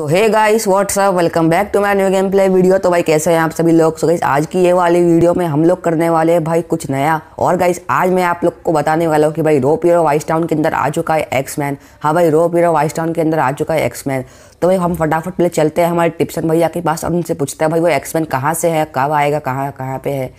तो hey guys what's up welcome back to my new game play video तो भाई कैसे हैं आप सभी लोग सो so गाइस आज की ये वाली वीडियो में हम लोग करने वाले हैं भाई कुछ नया और गाइस आज मैं आप लोग को बताने वाला हूँ कि भाई रो पीरो वाइस टाउन के अंदर आ चुका है एक्स मैन हाँ भाई रो पीरो वाइस टाउन के अंदर आ चुका है एक्स मैन तो भाई हम फटाफट पहले चलते हैं हमारे टिप्सन भैया के पास और उनसे पूछते हैं भाई वो एक्स मैन कहाँ से है कब आएगा कहाँ कहाँ पे है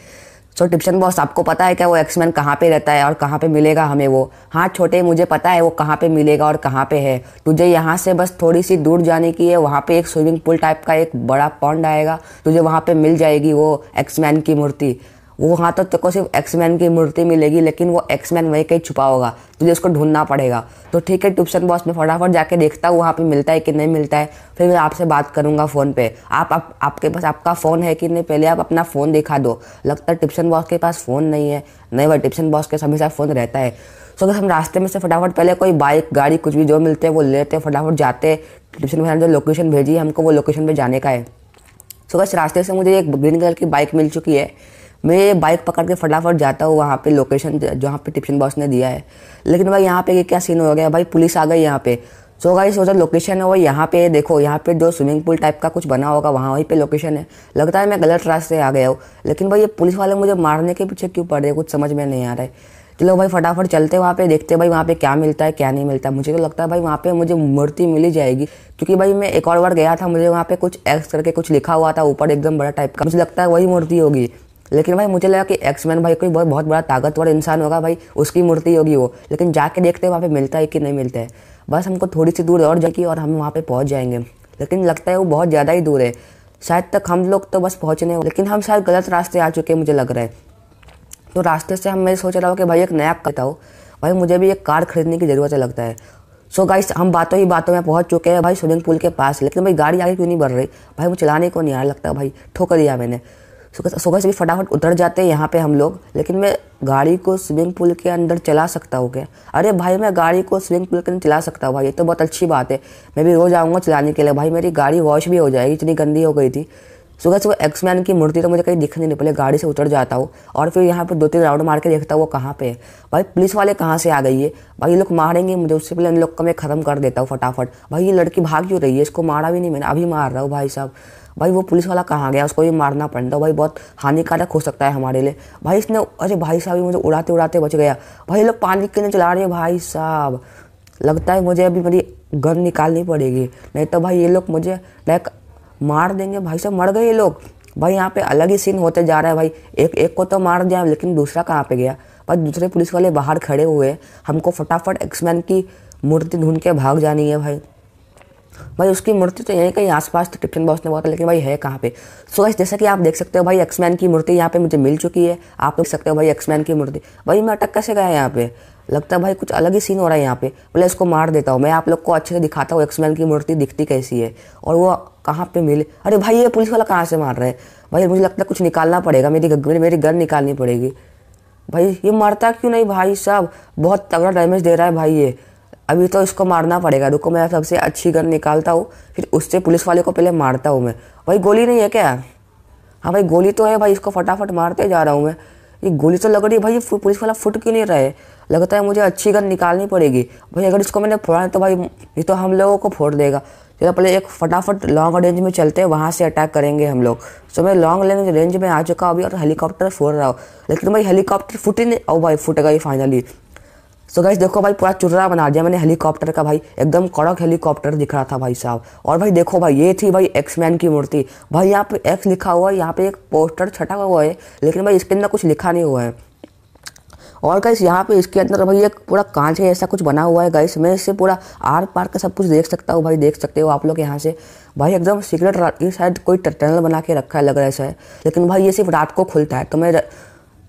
सो टिप्शन बॉस आपको पता है क्या वो एक्समैन कहाँ पे रहता है और कहाँ पे मिलेगा हमें वो हाँ छोटे मुझे पता है वो कहाँ पे मिलेगा और कहाँ पे है तुझे यहाँ से बस थोड़ी सी दूर जाने की है वहाँ पे एक स्विमिंग पूल टाइप का एक बड़ा पॉन्ड आएगा तुझे वहाँ पे मिल जाएगी वो एक्समैन की मूर्ति वो वहाँ तो तेको सिर्फ एक्समैन की मूर्ति मिलेगी लेकिन वो एक्समैन वहीं कहीं छुपा होगा तुझे उसको ढूंढना पड़ेगा तो ठीक है ट्यूशन बॉस में फटाफट जाके देखता हूँ वहाँ पर मिलता है कि नहीं मिलता है फिर मैं आपसे बात करूँगा फ़ोन पे आप, आप आपके पास आपका फ़ोन है कि नहीं पहले आप अपना फ़ोन दिखा दो लगता है ट्यूशन बॉस के पास फ़ोन नहीं है नहीं भाई ट्यूशन बॉस के सभी फ़ोन रहता है सो अगर हम रास्ते में से फटाफट पहले कोई बाइक गाड़ी कुछ भी जो मिलते हैं वो लेते हैं फटाफट जाते हैं ट्यूशन बॉस ने जो लोकेशन भेजी है हमको वो लोकेशन पर जाने का है सो so, बस रास्ते से मुझे एक ग्रीन कलर की बाइक मिल चुकी है मैं बाइक पकड़ के फटाफट जाता हूँ वहाँ पे लोकेशन जहाँ पे टिप्सन बॉस ने दिया है लेकिन भाई यहाँ पे क्या सीन हो गया भाई पुलिस आ गई यहाँ पे सो so गाइस वो जो लोकेशन है वो यहाँ पे देखो यहाँ पे जो स्विमिंग पूल टाइप का कुछ बना होगा वहाँ वहीं पे लोकेशन है लगता है मैं गलत रास्ते आ गया हूँ लेकिन भाई ये पुलिस वाले मुझे मारने के पीछे क्यों पड़ रहे कुछ समझ में नहीं आ रहा है चलो भाई फटाफट चलते वहाँ पे देखते भाई वहाँ पे क्या मिलता है क्या नहीं मिलता मुझे तो लगता है भाई वहाँ पे मुझे मूर्ति मिली जाएगी क्योंकि भाई मैं एक और बार गया था मुझे वहाँ पे कुछ एक्स करके कुछ लिखा हुआ था ऊपर एकदम बड़ा टाइप का मुझे लगता है वही मूर्ति होगी लेकिन भाई मुझे लगा कि एक्समैन भाई कोई बहुत बहुत बड़ा ताकतवर इंसान होगा भाई उसकी मूर्ति होगी वो लेकिन जाके देखते हैं वहाँ पे मिलता है कि नहीं मिलता है बस हमको थोड़ी सी दूर और जाएगी और हम वहाँ पर पहुँच जाएंगे लेकिन लगता है वो बहुत ज़्यादा ही दूर है शायद तक हम लोग तो बस पहुँचने लेकिन हम शायद गलत रास्ते आ चुके हैं मुझे लग रहा है तो रास्ते से हम मैं सोच रहा हूँ कि भाई एक नया कहता हो भाई मुझे भी एक कार खरीदने की ज़रूरत है लगता है सो so गाइस हम बातों ही बातों में पहुंच चुके हैं भाई स्विमिंग पूल के पास लेकिन भाई गाड़ी आगे क्यों नहीं बढ़ रही भाई मुझे चलाने को नहीं आ लगता भाई ठोकर दिया मैंने सुबह से भी फटाफट उतर जाते हैं यहाँ पे हम लोग लेकिन मैं गाड़ी को स्विमिंग पूल के अंदर चला सकता हूँ क्या अरे भाई मैं गाड़ी को स्विमिंग पूल के अंदर चला सकता हूँ भाई ये तो बहुत अच्छी बात है मैं भी रोज़ आऊँगा चलाने के लिए भाई मेरी गाड़ी वॉश भी हो जाएगी इतनी गंदी हो गई थी सुबह सुबह एक्समैन की मूर्ति तो मुझे कहीं दिखने नहीं पहले गाड़ी से उतर जाता हूँ और फिर यहाँ पर दो तीन राउंड मार के देखता हूँ वो कहाँ पे है भाई पुलिस वाले कहाँ से आ गई है भाई ये लोग मारेंगे मुझे उससे पहले इन लोग का मैं ख़त्म कर देता हूँ फटाफट भाई ये लड़की भाग क्यों रही है इसको मारा भी नहीं मैंने अभी मार रहा हूँ भाई साहब भाई वो पुलिस वाला कहाँ गया उसको भी मारना पड़ता भाई बहुत हानिकारक हो सकता है हमारे लिए भाई इसने अरे भाई साहब मुझे उड़ाते उड़ाते बच गया भाई लोग पानी के लिए चला रहे हैं भाई साहब लगता है मुझे अभी मेरी गन निकालनी पड़ेगी नहीं तो भाई ये लोग मुझे लाइक मार देंगे भाई साहब मर गए ये लोग भाई यहाँ पे अलग ही सीन होते जा रहा है भाई एक एक को तो मार दिया लेकिन दूसरा कहाँ पे गया भाई दूसरे पुलिस वाले बाहर खड़े हुए हमको फटाफट एक्समैन की मूर्ति ढूंढ के भाग जानी है भाई भाई उसकी मूर्ति तो यहीं कहीं आसपास तो टिफिन बॉक्स ने बहुत है लेकिन भाई है कहाँ पे सो so, जैसा कि आप देख सकते हो भाई एक्समैन की मूर्ति यहाँ पे मुझे मिल चुकी है आप देख सकते हो भाई एक्समैन की मूर्ति भाई मैं अटक कैसे गया यहाँ पे लगता है भाई कुछ अलग ही सीन हो रहा है यहाँ पे बोले इसको मार देता हूँ मैं आप लोग को अच्छे से दिखाता हूँ एक्समैन की मूर्ति दिखती कैसी है और वो कहाँ पे मिले अरे भाई ये पुलिस वाला कहाँ से मार रहे है भाई मुझे लगता है कुछ निकालना पड़ेगा मेरी मेरी गन निकालनी पड़ेगी भाई ये मरता क्यों नहीं भाई साहब बहुत तगड़ा डैमेज दे रहा है भाई ये अभी तो इसको मारना पड़ेगा रुको मैं सबसे अच्छी गन निकालता हूँ फिर उससे पुलिस वाले को पहले मारता हूँ मैं भाई गोली नहीं है क्या हाँ भाई गोली तो है भाई इसको फटाफट मारते जा रहा हूँ मैं ये गोली तो लग रही है भाई ये पुलिस वाला फुट क्यों नहीं रहे लगता है मुझे अच्छी गन निकालनी पड़ेगी भाई अगर इसको मैंने फोड़ा तो भाई ये तो हम लोगों को फोड़ देगा चलो पहले एक फटाफट लॉन्ग रेंज में चलते हैं वहाँ से अटैक करेंगे हम लोग सो मैं लॉन्ग रेंज रेंज में आ चुका हूँ अभी और हेलीकॉप्टर फोड़ रहा हूँ लेकिन भाई हेलीकॉप्टर फुट ही नहीं ओ भाई फुट गई फाइनली सो so गाइस देखो भाई पूरा चुर्रा बना दिया मैंने हेलीकॉप्टर का भाई एकदम कड़क हेलीकॉप्टर दिख रहा था भाई साहब और भाई देखो भाई ये थी भाई एक्समैन की मूर्ति भाई यहाँ पे एक्स लिखा हुआ है यहाँ पे एक पोस्टर छटा हुआ है लेकिन भाई इसके अंदर कुछ लिखा नहीं हुआ है और गाइस यहाँ पे इसके अंदर भाई एक पूरा कांच है ऐसा कुछ बना हुआ है गाइस मैं इससे पूरा आर पार का सब कुछ देख सकता हूँ भाई देख सकते हो आप लोग यहाँ से भाई एकदम सीक्रेट ये शायद कोई टनल बना के रखा है लग रहा है ऐसा है लेकिन भाई ये सिर्फ रात को खुलता है तो मैं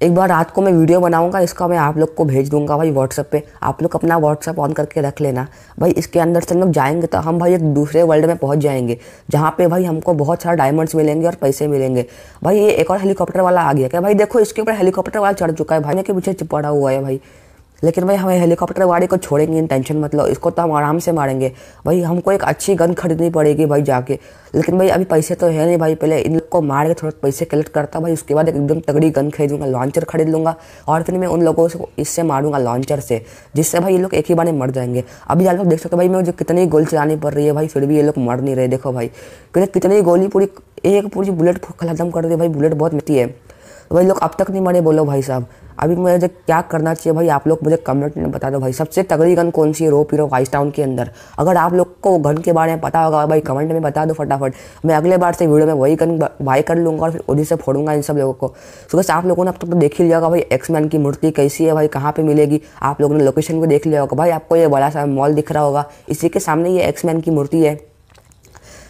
एक बार रात को मैं वीडियो बनाऊंगा इसका मैं आप लोग को भेज दूंगा भाई व्हाट्सअप पे आप लोग अपना व्हाट्सअप ऑन करके रख लेना भाई इसके अंदर से हम लोग जाएंगे तो हम भाई एक दूसरे वर्ल्ड में पहुंच जाएंगे जहां पे भाई हमको बहुत सारा डायमंड्स मिलेंगे और पैसे मिलेंगे भाई ये एक और हेलीकॉप्टर वाला आ गया क्या भाई देखो इसके ऊपर हेलीकॉप्टर वाला चढ़ चुका है भाई के पीछे चिपड़ा हुआ है भाई लेकिन भाई हमें हेलीकॉप्टर गाड़ी को छोड़ेंगे इन टेंशन मतलब इसको तो हम आराम से मारेंगे भाई हमको एक अच्छी गन खरीदनी पड़ेगी भाई जाके लेकिन भाई अभी पैसे तो है नहीं भाई पहले इन लोग को मार के थोड़ा पैसे कलेक्ट करता भाई उसके बाद एकदम तगड़ी गन खरीदूंगा लॉन्चर खरीद लूँगा और फिर मैं उन लोगों से इससे मारूंगा लॉन्चर से जिससे भाई ये लोग एक ही बार मर जाएंगे अभी आप लोग देख सकते भाई मैं मुझे कितनी गोली चलानी पड़ रही है भाई फिर भी ये लोग मर नहीं रहे देखो भाई कितनी गोली पूरी एक पूरी बुलेट खत्म कर दी भाई बुलेट बहुत मिलती है भाई लोग अब तक नहीं मरे बोलो भाई साहब अभी मुझे क्या करना चाहिए भाई आप लोग मुझे कमेंट में बता दो भाई सबसे तगड़ी गन कौन सी है रो पीरो वाइस टाउन के अंदर अगर आप लोग को गन के बारे में पता होगा भाई कमेंट में बता दो फटाफट मैं अगले बार से वीडियो में वही गन बाई कर लूँगा और फिर उन्हीं से फोड़ूंगा इन सब लोगों को सो तो बस आप लोगों ने अब तक तो देख ही लिया होगा भाई एक्समैन की मूर्ति कैसी है भाई कहाँ पर मिलेगी आप लोगों ने लोकेशन भी देख लिया होगा भाई आपको ये बड़ा सा मॉल दिख रहा होगा इसी के सामने ये एक्समैन की मूर्ति है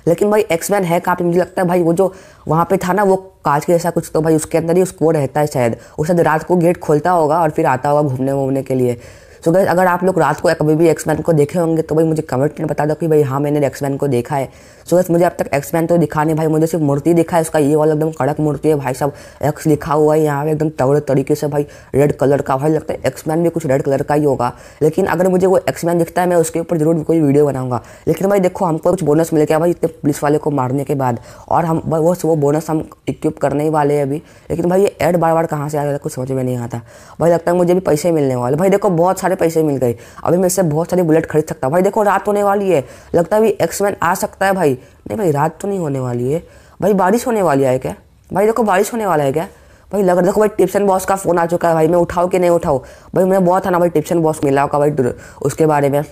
लेकिन भाई एक्समैन है कहाँ पे मुझे लगता है भाई वो जो वहाँ पे था ना वो काज के जैसा कुछ तो भाई उसके अंदर ही उसको रहता है शायद वो शायद रात को गेट खोलता होगा और फिर आता होगा घूमने वूमने के लिए सो गैस अगर आप लोग रात को कभी भी एक्समैन को देखे होंगे तो भाई मुझे कमेंट में बता दो कि भाई हाँ मैंने एक्समैन को देखा है सो गैस मुझे अब तक एक्समैन तो दिखा नहीं भाई मुझे सिर्फ मूर्ति दिखा है उसका ये वाला एकदम कड़क मूर्ति है भाई साहब एक्स लिखा हुआ है यहाँ पे एकदम तगड़े तरीके से भाई रेड कलर का भाई लगता है एक्समैन भी कुछ रेड कलर का ही होगा लेकिन अगर मुझे वो एक्समैन दिखता है मैं उसके ऊपर जरूर कोई वीडियो बनाऊंगा लेकिन भाई देखो हमको कुछ बोनस मिल गया भाई इतने पुलिस वाले को मारने के बाद और हम वो वो बोनस हम इक्विप करने ही वाले हैं अभी लेकिन भाई ये एड बार बार कहाँ से आ रहा है कुछ समझ में नहीं आता भाई लगता है मुझे भी पैसे मिलने वाले भाई देखो बहुत सारे सारे पैसे मिल गए अभी मैं इससे बहुत सारी बुलेट खरीद सकता हूँ भाई देखो रात होने वाली है लगता है भी एक्समैन आ सकता है भाई नहीं भाई रात तो नहीं होने वाली है भाई बारिश होने वाली है क्या भाई देखो बारिश होने वाला है क्या भाई लग देखो भाई टिप्सन बॉस का फ़ोन आ चुका है भाई मैं उठाऊँ कि नहीं उठाऊँ भाई मैं बहुत था ना भाई टिप्सन बॉस मिला होगा भाई उसके बारे में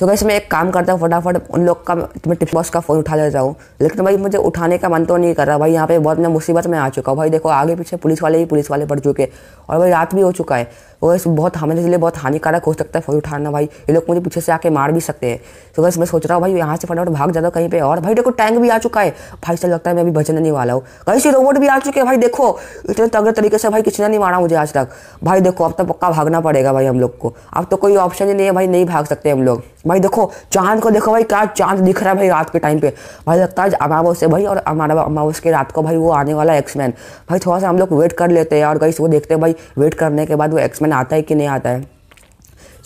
तो कैसे मैं एक काम करता हूँ फटाफट उन लोग का मैं टिप्स बॉस का फ़ोन उठा लेता हूँ लेकिन भाई मुझे उठाने का मन तो नहीं कर रहा भाई यहाँ पे बहुत मैं मुसीबत में आ चुका हूँ भाई देखो आगे पीछे पुलिस वाले ही पुलिस वाले पड़ चुके और भाई रात भी हो चुका है और तो इस बहुत हमारे तो लिए बहुत हानिकारक हो सकता है फोटो उठाना भाई ये लोग मुझे पीछे से आके मार भी सकते हैं तो बस मैं सोच रहा हूँ भाई यहाँ से फटाफट भाग जाता कहीं पर और भाई देखो टैंक भी आ चुका है भाई से लगता है मैं अभी बचने नहीं वाला हूँ कहीं से रोबोट भी आ चुके हैं भाई देखो इतने तगड़े तरीके से भाई किसी ने नहीं मारा मुझे आज तक भाई देखो अब तो पक्का भागना पड़ेगा भाई हम लोग को अब तो कोई ऑप्शन ही नहीं है भाई नहीं भाग सकते हम लोग भाई देखो चांद को देखो भाई क्या चांद दिख रहा है भाई रात के टाइम पे भाई लगता है अमावस है भाई और हमारा अमावस के रात को भाई वो आने वाला एक्समैन भाई थोड़ा सा हम लोग वेट कर लेते हैं और गई वो देखते हैं भाई वेट करने के बाद वो एक्समैन एक्समैन आता है कि नहीं आता है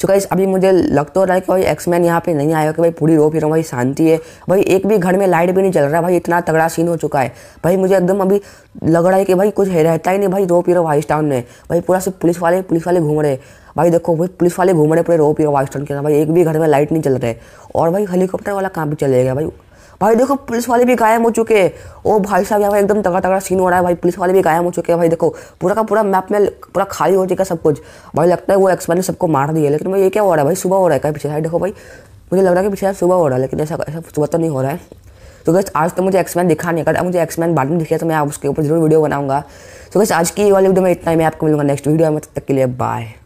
सो गाइस अभी मुझे लग तो रहा है कि भाई एक्समैन यहाँ पे नहीं आएगा कि भाई पूरी रो फिर रहा भाई शांति है भाई एक भी घर में लाइट भी नहीं चल रहा भाई इतना तगड़ा सीन हो चुका है भाई मुझे एकदम अभी लग रहा है कि भाई कुछ है रहता ही नहीं भाई रो पी रहा वाइस टाउन में भाई पूरा सिर्फ पुलिस वाले पुलिस वाले घूम रहे भाई देखो भाई पुलिस वाले घूम रहे पूरे रो पी रहा वाइस टाउन के अंदर भाई एक भी घर में लाइट नहीं चल रहा है और भाई हेलीकॉप्टर वाला कहाँ पर चले गया भाई भाई देखो पुलिस वाले भी गायब हो चुके हैं ओ भाई साहब यहाँ पर एकदम तगड़ा तगड़ा सीन हो रहा है भाई पुलिस वाले भी गायब हो चुके हैं भाई देखो पूरा का पूरा मैप में पूरा खाली हो चुका सब कुछ भाई लगता है वो एक्सपायर ने सबको मार दिया लेकिन भाई ये क्या हो रहा है भाई सुबह हो रहा है कहीं पीछे साइड देखो भाई मुझे लग रहा है कि पीछे सुबह हो रहा है लेकिन ऐसा ऐसा सुबह तो नहीं हो रहा है तो गैस आज तो मुझे एक्समैन दिखा नहीं अगर मुझे एक्समैन बाद में दिखे तो मैं उसके ऊपर जरूर वीडियो बनाऊंगा तो गैस आज की वाली वीडियो में इतना ही मैं आपको मिलूंगा नेक्स्ट वीडियो में तब तक के लिए बाय